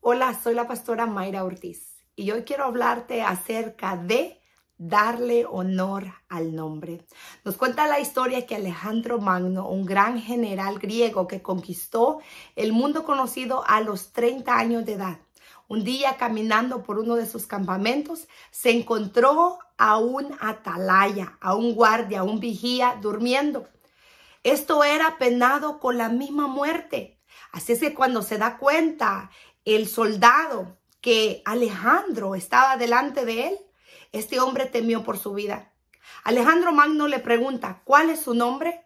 Hola, soy la pastora Mayra Ortiz y hoy quiero hablarte acerca de darle honor al nombre. Nos cuenta la historia que Alejandro Magno, un gran general griego que conquistó el mundo conocido a los 30 años de edad, un día caminando por uno de sus campamentos, se encontró a un atalaya, a un guardia, a un vigía durmiendo. Esto era penado con la misma muerte. Así es que cuando se da cuenta el soldado que Alejandro estaba delante de él, este hombre temió por su vida. Alejandro Magno le pregunta, ¿cuál es su nombre?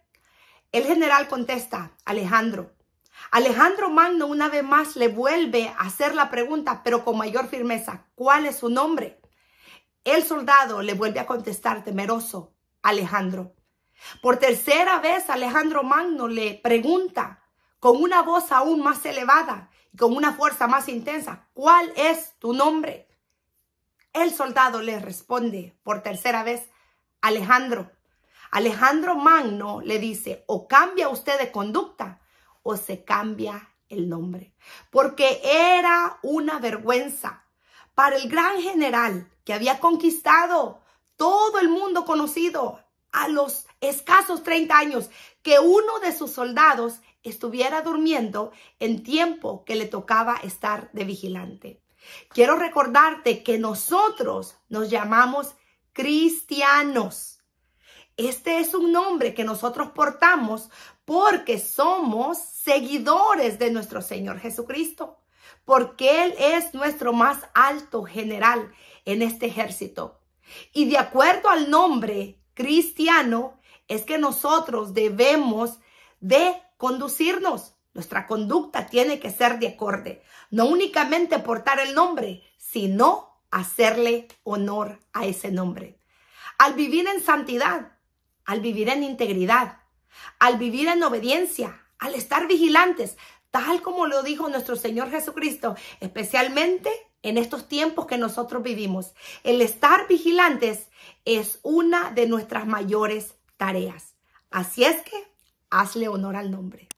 El general contesta, Alejandro. Alejandro Magno una vez más le vuelve a hacer la pregunta, pero con mayor firmeza, ¿cuál es su nombre? El soldado le vuelve a contestar temeroso, Alejandro. Por tercera vez Alejandro Magno le pregunta con una voz aún más elevada, con una fuerza más intensa, ¿cuál es tu nombre? El soldado le responde por tercera vez, Alejandro. Alejandro Magno le dice, o cambia usted de conducta o se cambia el nombre, porque era una vergüenza para el gran general que había conquistado todo el mundo conocido a los escasos 30 años que uno de sus soldados estuviera durmiendo en tiempo que le tocaba estar de vigilante. Quiero recordarte que nosotros nos llamamos cristianos. Este es un nombre que nosotros portamos porque somos seguidores de nuestro Señor Jesucristo, porque Él es nuestro más alto general en este ejército. Y de acuerdo al nombre cristiano es que nosotros debemos de conducirnos. Nuestra conducta tiene que ser de acorde. No únicamente portar el nombre, sino hacerle honor a ese nombre. Al vivir en santidad, al vivir en integridad, al vivir en obediencia, al estar vigilantes, tal como lo dijo nuestro Señor Jesucristo, especialmente en estos tiempos que nosotros vivimos. El estar vigilantes es una de nuestras mayores tareas. Así es que hazle honor al nombre.